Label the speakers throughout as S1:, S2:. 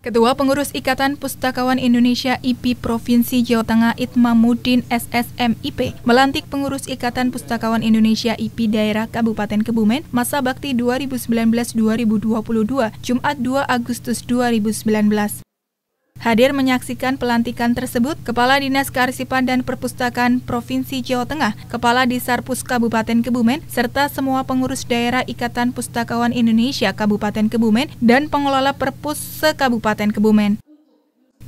S1: Ketua Pengurus Ikatan Pustakawan Indonesia IP Provinsi Jawa Tengah Itma Mudin SSMIP melantik Pengurus Ikatan Pustakawan Indonesia IP Daerah Kabupaten Kebumen masa bakti 2019-2022 Jumat 2 Agustus 2019. Hadir menyaksikan pelantikan tersebut, Kepala Dinas Kearsipan dan Perpustakaan Provinsi Jawa Tengah, Kepala Disarpus Kabupaten Kebumen, serta semua pengurus daerah Ikatan Pustakawan Indonesia Kabupaten Kebumen dan pengelola Perpus se-Kabupaten Kebumen.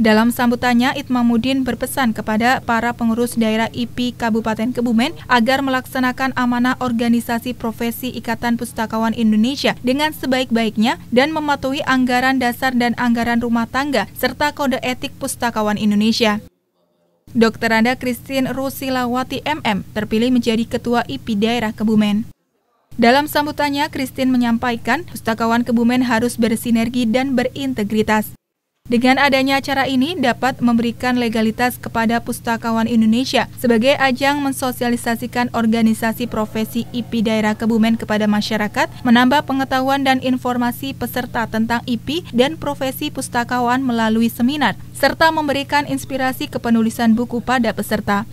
S1: Dalam sambutannya, Itmamudin berpesan kepada para pengurus daerah IP Kabupaten Kebumen agar melaksanakan amanah organisasi profesi Ikatan Pustakawan Indonesia dengan sebaik-baiknya dan mematuhi anggaran dasar dan anggaran rumah tangga serta kode etik Pustakawan Indonesia. Dr. Anda Christine Rusilawati MM terpilih menjadi Ketua IP Daerah Kebumen. Dalam sambutannya, Christine menyampaikan, pustakawan Kebumen harus bersinergi dan berintegritas. Dengan adanya acara ini dapat memberikan legalitas kepada pustakawan Indonesia sebagai ajang mensosialisasikan organisasi profesi IP daerah Kebumen kepada masyarakat, menambah pengetahuan dan informasi peserta tentang IP dan profesi pustakawan melalui seminar, serta memberikan inspirasi kepenulisan buku pada peserta.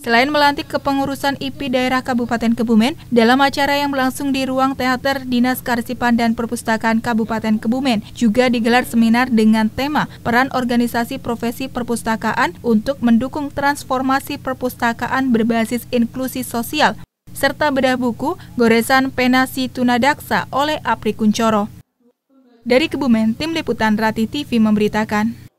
S1: Selain melantik kepengurusan IP daerah Kabupaten Kebumen, dalam acara yang berlangsung di ruang teater Dinas Karsipan dan Perpustakaan Kabupaten Kebumen, juga digelar seminar dengan tema Peran Organisasi Profesi Perpustakaan untuk mendukung transformasi perpustakaan berbasis inklusi sosial, serta bedah buku Goresan penasi tunadaksa oleh Apri Kuncoro. Dari Kebumen, Tim Liputan Rati TV memberitakan.